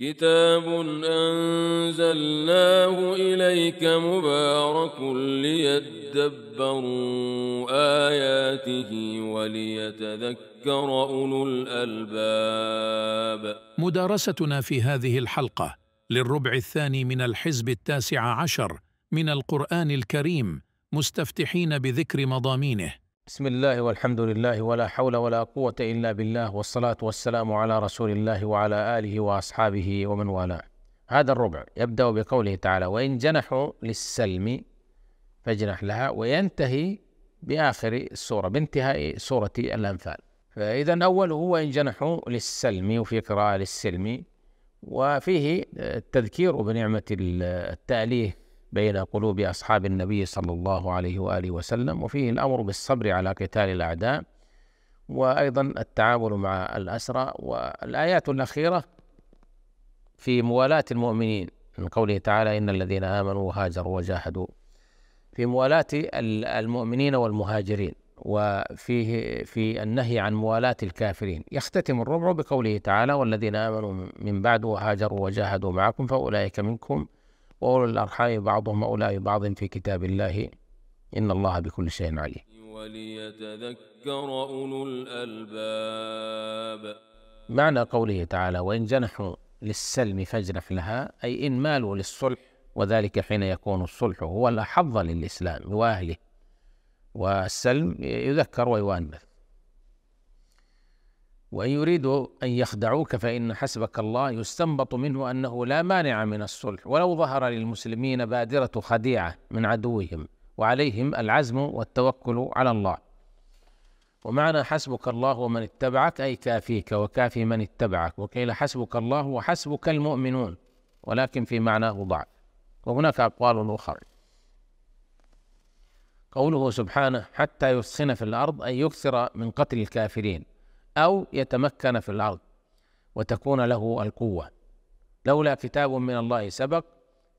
كتاب أنزلناه إليك مبارك ليدبروا آياته وليتذكر أولو الألباب مدارستنا في هذه الحلقة للربع الثاني من الحزب التاسع عشر من القرآن الكريم مستفتحين بذكر مضامينه بسم الله والحمد لله ولا حول ولا قوة إلا بالله والصلاة والسلام على رسول الله وعلى آله وأصحابه ومن والاه. هذا الربع يبدأ بقوله تعالى: وإن جنحوا للسلم فاجنح لها وينتهي بآخر السورة بانتهاء سورة الأنفال. فإذا أوله وإن جنحوا للسلم وفي قراءة للسلم وفيه التذكير بنعمة التأليه بين قلوب أصحاب النبي صلى الله عليه وآله وسلم وفيه الأمر بالصبر على قتال الأعداء وأيضا التعامل مع الأسرى والآيات الأخيرة في موالاة المؤمنين من قوله تعالى إن الذين آمنوا وهاجروا وجاهدوا في موالاة المؤمنين والمهاجرين وفيه في النهي عن موالاة الكافرين يختتم الربع بقوله تعالى والذين آمنوا من بعد وهاجروا وجاهدوا معكم فأولئك منكم وأولو الأرحام بعضهم أولى بعض في كتاب الله إن الله بكل شيء عليم وليتذكر أولو الألباب معنى قوله تعالى وإن جنحوا للسلم فاجنح لها أي إن مالوا للصلح وذلك حين يكون الصلح هو الأحظ للإسلام وأهله والسلم يذكر ويؤنث وإن يريدوا أن يخدعوك فإن حسبك الله يستنبط منه أنه لا مانع من الصلح ولو ظهر للمسلمين بادرة خديعة من عدوهم وعليهم العزم والتوكل على الله ومعنى حسبك الله ومن اتبعك أي كافيك وكافي من اتبعك وقيل حسبك الله وحسبك المؤمنون ولكن في معناه ضعف وهناك أقوال أخرى قوله سبحانه حتى يسخن في الأرض أي يكثر من قتل الكافرين أو يتمكن في الأرض وتكون له القوة لولا كتاب من الله سبق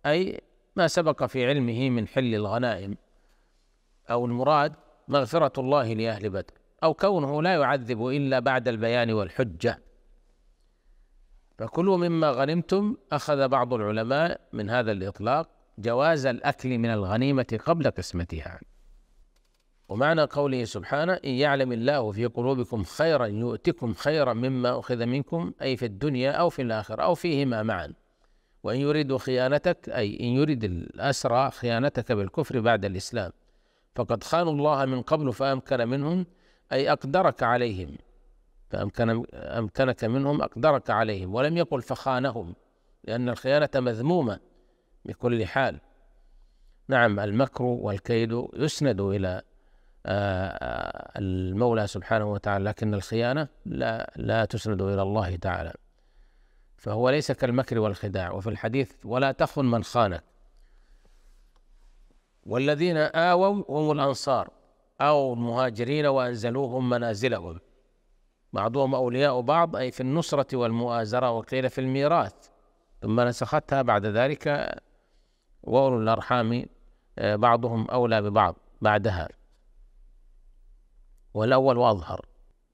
أي ما سبق في علمه من حل الغنائم أو المراد مغفرة الله لأهل بدر أو كونه لا يعذب إلا بعد البيان والحجة فكلوا مما غنمتم أخذ بعض العلماء من هذا الإطلاق جواز الأكل من الغنيمة قبل قسمتها ومعنى قوله سبحانه إن يعلم الله في قلوبكم خيرا يؤتكم خيرا مما أخذ منكم أي في الدنيا أو في الآخرة أو فيهما معا وإن يريد خيانتك أي إن يريد الأسرى خيانتك بالكفر بعد الإسلام فقد خانوا الله من قبل فأمكن منهم أي أقدرك عليهم فأمكن أمكنك منهم أقدرك عليهم ولم يقل فخانهم لأن الخيانة مذمومة بكل حال نعم المكر والكيد يسند إلى آه، آه، المولى سبحانه وتعالى لكن الخيانة لا, لا تسند إلى الله تعالى فهو ليس كالمكر والخداع وفي الحديث ولا تخن من خانك والذين آووا هم الأنصار أو المهاجرين وأنزلوهم منازلهم بعضهم أولياء بعض أي في النصرة والمؤازرة وقيل في الميراث ثم نسختها بعد ذلك وأولو الأرحام آه، بعضهم أولى ببعض بعدها والأول وأظهر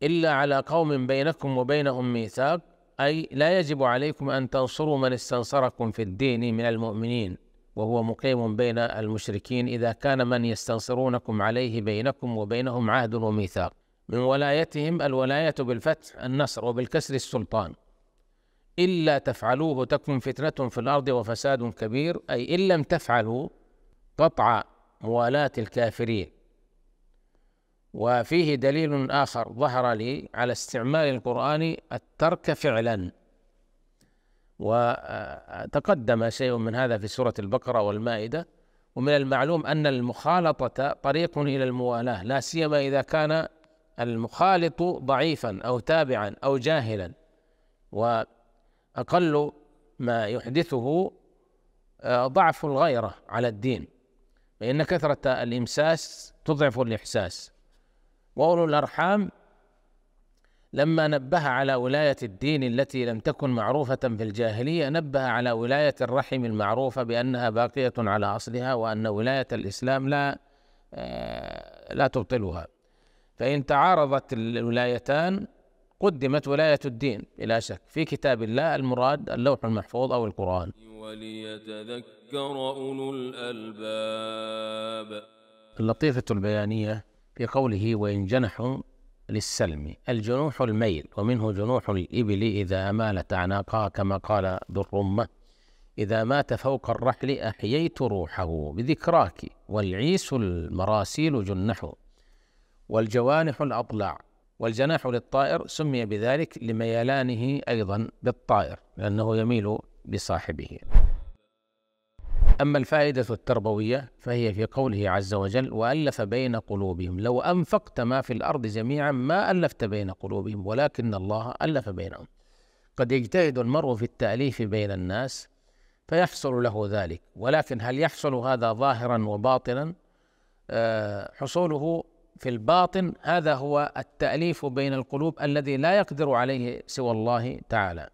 إلا على قوم بينكم وبينهم ميثاق أي لا يجب عليكم أن تنصروا من استنصركم في الدين من المؤمنين وهو مقيم بين المشركين إذا كان من يستنصرونكم عليه بينكم وبينهم عهد وميثاق من ولايتهم الولاية بالفتح النصر وبالكسر السلطان إلا تفعلوه تكن فتنة في الأرض وفساد كبير أي إن لم تفعلوا قطع موالاة الكافرين وفيه دليل آخر ظهر لي على استعمال القرآن الترك فعلا وتقدم شيء من هذا في سورة البقرة والمائدة ومن المعلوم أن المخالطة طريق إلى الموالاة لا سيما إذا كان المخالط ضعيفا أو تابعا أو جاهلا وأقل ما يحدثه آه، ضعف الغيرة على الدين فإن كثرة الإمساس تضعف الإحساس وأولو الأرحام لما نبه على ولاية الدين التي لم تكن معروفة في الجاهلية نبه على ولاية الرحم المعروفة بأنها باقية على أصلها وأن ولاية الإسلام لا آه، لا تبطلها فإن تعارضت الولايتان قدمت ولاية الدين بلا شك في كتاب الله المراد اللوح المحفوظ أو القرآن وليتذكر أولو الألباب اللطيفة البيانية في قوله وإن جنحوا للسلم الجنوح الميل ومنه جنوح الإبل إذا مالت أعناقها كما قال ذو الرمة إذا مات فوق الرحل أحييت روحه بذكراك والعيس المراسيل جنحه والجوانح الأضلاع والجناح للطائر سمي بذلك لميلانه أيضا بالطائر لأنه يميل بصاحبه أما الفائدة التربوية فهي في قوله عز وجل وألف بين قلوبهم لو أنفقت ما في الأرض جميعا ما ألفت بين قلوبهم ولكن الله ألف بينهم قد يجتهد المرء في التأليف بين الناس فيحصل له ذلك ولكن هل يحصل هذا ظاهرا وباطنا أه حصوله في الباطن هذا هو التأليف بين القلوب الذي لا يقدر عليه سوى الله تعالى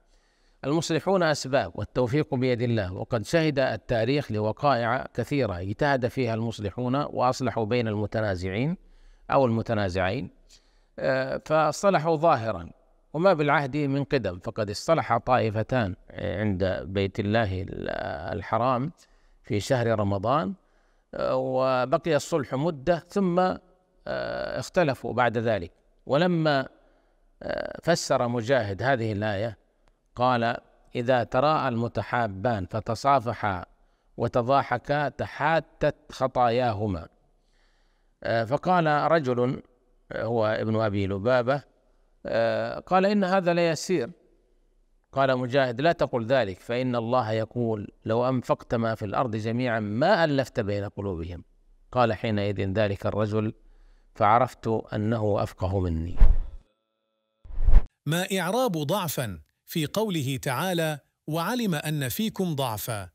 المصلحون أسباب والتوفيق بيد الله وقد شهد التاريخ لوقائع كثيرة اجتهد فيها المصلحون وأصلحوا بين المتنازعين أو المتنازعين آه، فاصطلحوا ظاهرا وما بالعهد من قدم فقد اصطلح طائفتان آه، عند بيت الله الحرام في شهر رمضان آه، وبقي الصلح مدة ثم اختلفوا بعد ذلك ولما فسر مجاهد هذه الآية قال إذا تراءى المتحابان فتصافحا وتضاحكا تحاتت خطاياهما آه، فقال رجل آه، هو ابن أبي لبابة آه، قال إن هذا ليسير قال مجاهد لا تقل ذلك فإن الله يقول لو أنفقت ما في الأرض جميعا ما ألفت بين قلوبهم قال حينئذ ذلك الرجل فعرفت أنه أفقه مني ما إعراب ضعفا في قوله تعالى وعلم ان فيكم ضعفا